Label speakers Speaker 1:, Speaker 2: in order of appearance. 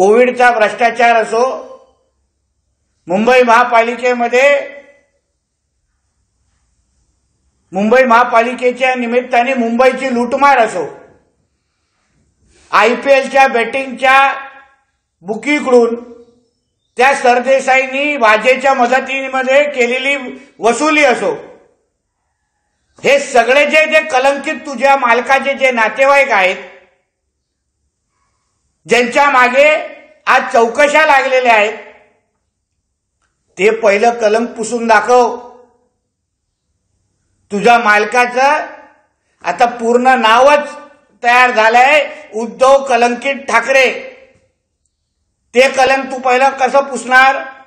Speaker 1: कोविडचा भ्रष्टाचार असो मुंबई महापालिकेमध्ये मुंबई महापालिकेच्या निमित्ताने मुंबईची लूटमार असो एलच्या बॅटिंगच्या बुकीकडून त्या सरदेसाईंनी वाजेच्या मदतीमध्ये केलेली वसुली असो हे सगळे जे जे कलंकित तुझ्या मालकाचे जे नातेवाईक आहेत ज्यांच्या मागे आज चौकशा लागलेल्या आहेत ते पहिलं कलम पुसून दाखव तुझ्या मालकाचं आता पूर्ण नावच तयार झालंय उद्धव कलंकित ठाकरे ते कलम तू पहिलं कसं पुसणार